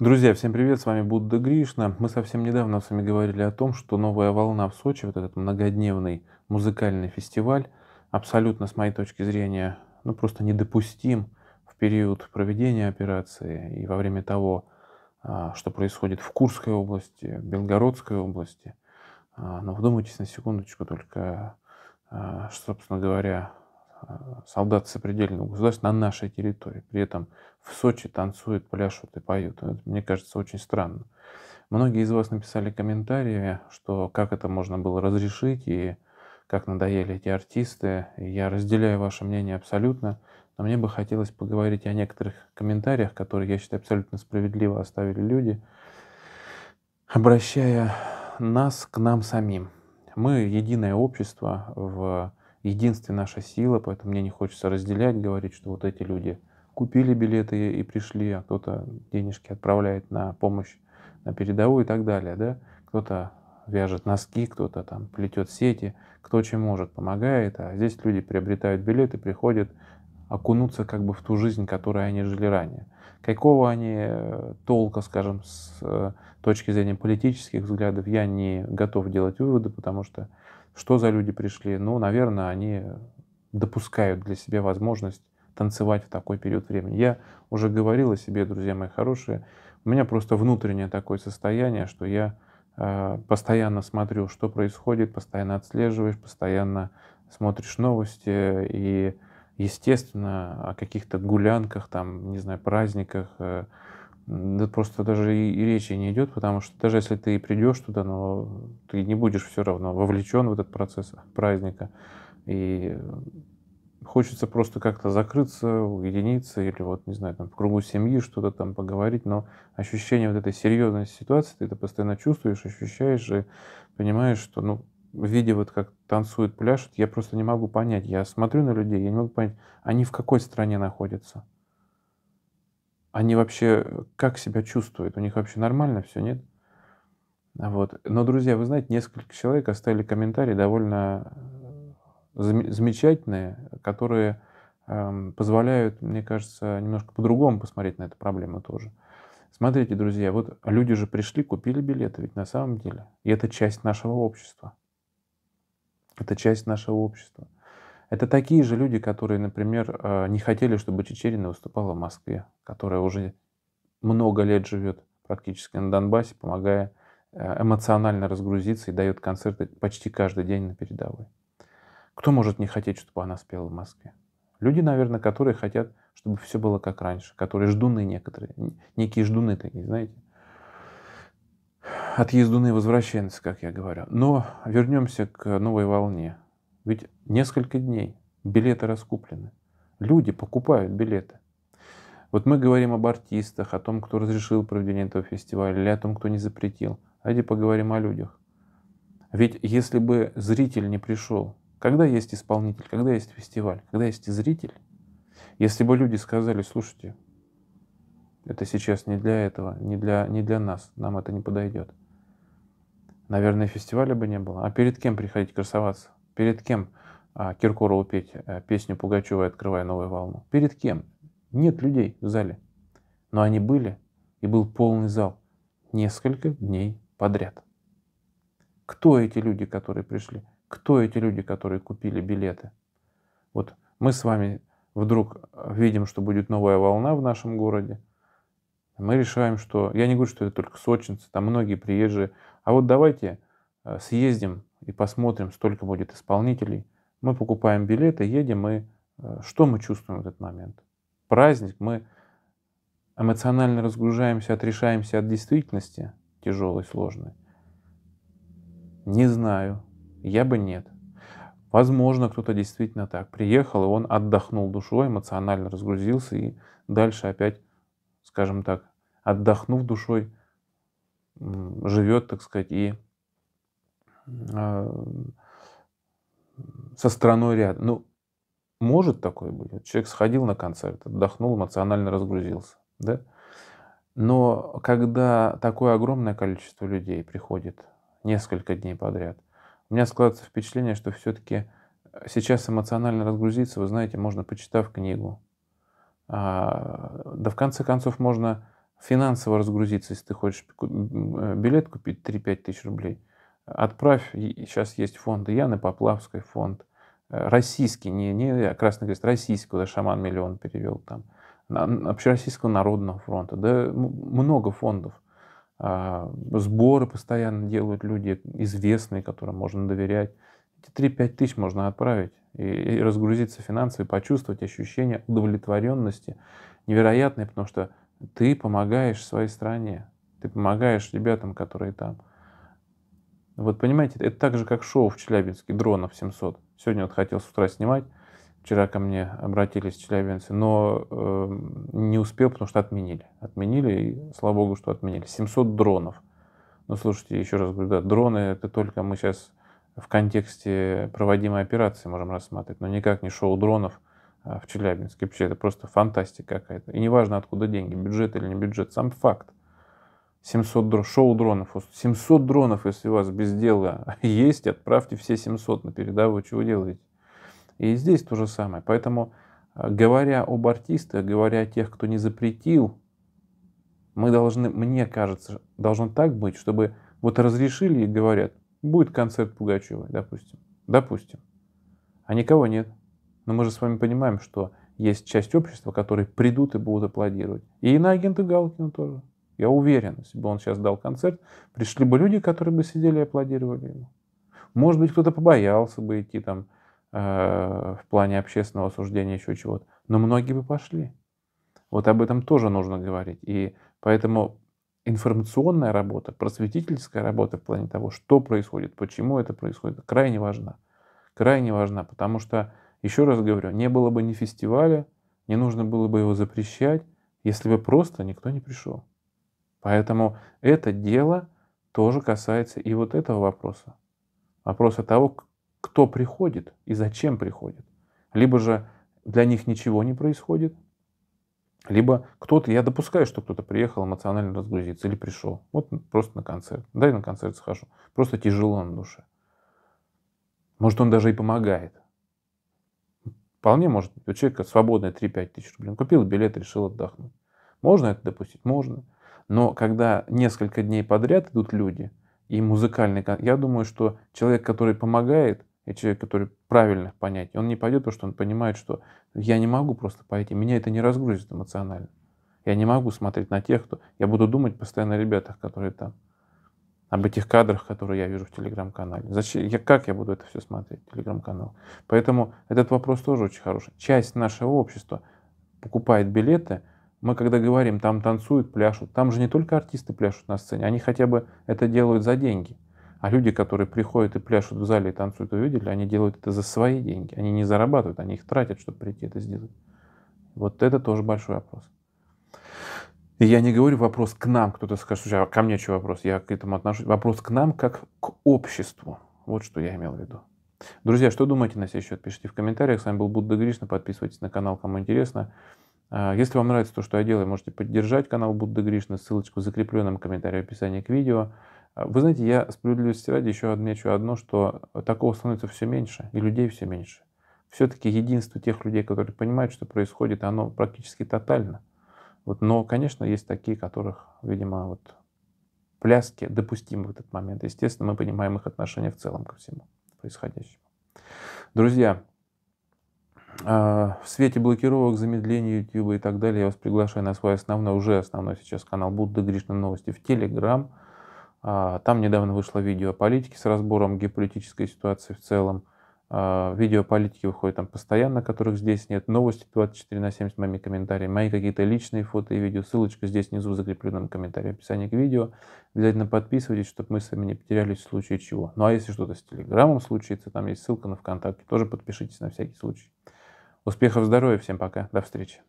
Друзья, всем привет, с вами Будда Гришна. Мы совсем недавно с вами говорили о том, что новая волна в Сочи, вот этот многодневный музыкальный фестиваль, абсолютно, с моей точки зрения, ну просто недопустим в период проведения операции и во время того, а, что происходит в Курской области, Белгородской области. А, но вдумайтесь на секундочку только, а, что, собственно говоря, солдат сопредельного государства на нашей территории. При этом в Сочи танцуют, пляшут и поют. Ну, это, мне кажется, очень странно. Многие из вас написали комментарии, что как это можно было разрешить и как надоели эти артисты. Я разделяю ваше мнение абсолютно, но мне бы хотелось поговорить о некоторых комментариях, которые, я считаю, абсолютно справедливо оставили люди, обращая нас к нам самим. Мы единое общество в единственная наша сила, поэтому мне не хочется разделять, говорить, что вот эти люди купили билеты и пришли, а кто-то денежки отправляет на помощь на передовую и так далее, да, кто-то вяжет носки, кто-то там плетет сети, кто чем может, помогает, а здесь люди приобретают билеты, приходят окунуться как бы в ту жизнь, которую они жили ранее. Какого они э, толка, скажем, с э, точки зрения политических взглядов, я не готов делать выводы, потому что что за люди пришли? Ну, наверное, они допускают для себя возможность танцевать в такой период времени. Я уже говорил о себе, друзья мои хорошие. У меня просто внутреннее такое состояние, что я э, постоянно смотрю, что происходит, постоянно отслеживаешь, постоянно смотришь новости и, естественно, о каких-то гулянках, там, не знаю, праздниках, э, да просто даже и, и речи не идет, потому что даже если ты придешь туда, но ты не будешь все равно вовлечен в этот процесс праздника. И хочется просто как-то закрыться, уединиться или вот, не знаю, там в кругу семьи что-то там поговорить, но ощущение вот этой серьезной ситуации, ты это постоянно чувствуешь, ощущаешь и понимаешь, что, ну, видя вот как танцует, пляшет, я просто не могу понять. Я смотрю на людей, я не могу понять, они в какой стране находятся они вообще э, как себя чувствуют? У них вообще нормально все, нет? А вот. Но, друзья, вы знаете, несколько человек оставили комментарии довольно э, замечательные, которые эм, позволяют, мне кажется, немножко по-другому посмотреть на эту проблему тоже. Смотрите, друзья, вот люди же пришли, купили билеты, ведь на самом деле. И это часть нашего общества. Это часть нашего общества. Это такие же люди, которые, например, э, не хотели, чтобы Чечерина выступала в Москве, которая уже много лет живет практически на Донбассе, помогая э, эмоционально разгрузиться и дает концерты почти каждый день на передовой. Кто может не хотеть, чтобы она спела в Москве? Люди, наверное, которые хотят, чтобы все было как раньше, которые ждуны некоторые, некие ждуны такие, знаете, отъездуны и возвращенцы, как я говорю. Но вернемся к новой волне. Ведь несколько дней билеты раскуплены. Люди покупают билеты. Вот мы говорим об артистах, о том, кто разрешил проведение этого фестиваля, или о том, кто не запретил. Давайте поговорим о людях. Ведь если бы зритель не пришел, когда есть исполнитель, когда есть фестиваль, когда есть зритель, если бы люди сказали, слушайте, это сейчас не для этого, не для, не для нас, нам это не подойдет. Наверное, фестиваля бы не было. А перед кем приходить красоваться? Перед кем а, Киркорову петь э, песню Пугачева «Открывая новую волну»? Перед кем? Нет людей в зале. Но они были, и был полный зал несколько дней подряд. Кто эти люди, которые пришли? Кто эти люди, которые купили билеты? Вот мы с вами вдруг э, видим, что будет новая волна в нашем городе, мы решаем, что... Я не говорю, что это только сочинцы, там многие приезжие. А вот давайте э, съездим и посмотрим, столько будет исполнителей. Мы покупаем билеты, едем, и э, что мы чувствуем в этот момент? Праздник, мы эмоционально разгружаемся, отрешаемся от действительности тяжелой, сложной. Не знаю, я бы нет. Возможно, кто-то действительно так приехал, и он отдохнул душой, эмоционально разгрузился, и дальше опять, скажем так, отдохнув душой, живет, так сказать, и Э, со страной рядом. Ну, может такое быть. человек сходил на концерт, отдохнул, эмоционально разгрузился. Да? Но когда такое огромное количество людей приходит несколько дней подряд, у меня складывается впечатление, что все-таки э, сейчас эмоционально разгрузиться, вы знаете, можно, почитав книгу. А, да в конце концов можно финансово разгрузиться, если ты хочешь билет купить 3-5 тысяч рублей – Отправь, сейчас есть фонды Яны Поплавской, фонд э, российский, не, не Красный Крест, российский, куда шаман миллион перевел там, на, Общероссийского народного фронта, да много фондов. А, сборы постоянно делают люди известные, которым можно доверять. Эти 3-5 тысяч можно отправить и, и разгрузиться финансово, и почувствовать ощущение удовлетворенности невероятное, потому что ты помогаешь своей стране, ты помогаешь ребятам, которые там – вот понимаете, это так же, как шоу в Челябинске, дронов 700. Сегодня вот хотел с утра снимать, вчера ко мне обратились челябинцы, но э, не успел, потому что отменили. Отменили, и слава богу, что отменили. 700 дронов. Ну, слушайте, еще раз говорю, да, дроны это только мы сейчас в контексте проводимой операции можем рассматривать, но никак не шоу дронов а, в Челябинске. Вообще это просто фантастика какая-то. И неважно, откуда деньги, бюджет или не бюджет, сам факт. 700 дрон, шоу дронов, 700 дронов, если у вас без дела есть, отправьте все 700 на передовую, чего делаете. И здесь то же самое. Поэтому, а, говоря об артистах, говоря о тех, кто не запретил, мы должны, мне кажется, должно так быть, чтобы вот разрешили и говорят, будет концерт Пугачевой, допустим. Допустим. А никого нет. Но мы же с вами понимаем, что есть часть общества, которые придут и будут аплодировать. И на агента Галкина тоже. Я уверен, если бы он сейчас дал концерт, пришли бы люди, которые бы сидели и аплодировали ему. Может быть, кто-то побоялся бы идти там э, в плане общественного осуждения, еще чего-то. Но многие бы пошли. Вот об этом тоже нужно говорить. И поэтому информационная работа, просветительская работа в плане того, что происходит, почему это происходит, крайне важна. Крайне важна, потому что, еще раз говорю, не было бы ни фестиваля, не нужно было бы его запрещать, если бы просто никто не пришел. Поэтому это дело тоже касается и вот этого вопроса. Вопроса того, кто приходит и зачем приходит. Либо же для них ничего не происходит, либо кто-то, я допускаю, что кто-то приехал эмоционально разгрузиться или пришел. Вот просто на концерт. Да, я на концерт схожу. Просто тяжело на душе. Может, он даже и помогает. Вполне может быть. У человека свободное 3-5 тысяч рублей. Он купил билет, решил отдохнуть. Можно это допустить? Можно. Но когда несколько дней подряд идут люди, и музыкальный, я думаю, что человек, который помогает, и человек, который правильно понять, он не пойдет, потому что он понимает, что я не могу просто пойти, меня это не разгрузит эмоционально. Я не могу смотреть на тех, кто... Я буду думать постоянно о ребятах, которые там, об этих кадрах, которые я вижу в телеграм-канале. Зачем, я, как я буду это все смотреть, телеграм-канал? Поэтому этот вопрос тоже очень хороший. Часть нашего общества покупает билеты – мы когда говорим, там танцуют, пляшут, там же не только артисты пляшут на сцене, они хотя бы это делают за деньги. А люди, которые приходят и пляшут в зале и танцуют, увидели, они делают это за свои деньги. Они не зарабатывают, они их тратят, чтобы прийти это сделать. Вот это тоже большой вопрос. И я не говорю вопрос к нам, кто-то скажет, что а ко мне что вопрос, я к этому отношусь. Вопрос к нам как к обществу. Вот что я имел в виду. Друзья, что думаете на сей счет? Пишите в комментариях. С вами был Будда Гришна. Подписывайтесь на канал, кому интересно. А, если вам нравится то, что я делаю, можете поддержать канал Будды Гришна, ссылочку в закрепленном комментарии в описании к видео. А, вы знаете, я справедливости ради еще отмечу одно, что такого становится все меньше, и людей все меньше. Все-таки единство тех людей, которые понимают, что происходит, оно практически тотально. Вот, но, конечно, есть такие, которых, видимо, вот пляски допустимы в этот момент. Естественно, мы понимаем их отношение в целом ко всему происходящему. Друзья, а, в свете блокировок, замедления YouTube и так далее, я вас приглашаю на свой основной, уже основной сейчас канал Будда Гришна Новости в Телеграм. А, там недавно вышло видео о политике с разбором геополитической ситуации в целом. А, видео о политике выходит там постоянно, которых здесь нет. Новости 24 на 7 с моими комментариями. Мои какие-то личные фото и видео. Ссылочка здесь внизу в закрепленном комментарии, описании к видео. Обязательно подписывайтесь, чтобы мы с вами не потерялись в случае чего. Ну а если что-то с Телеграмом случится, там есть ссылка на ВКонтакте. Тоже подпишитесь на всякий случай. Успехов, здоровья, всем пока, до встречи.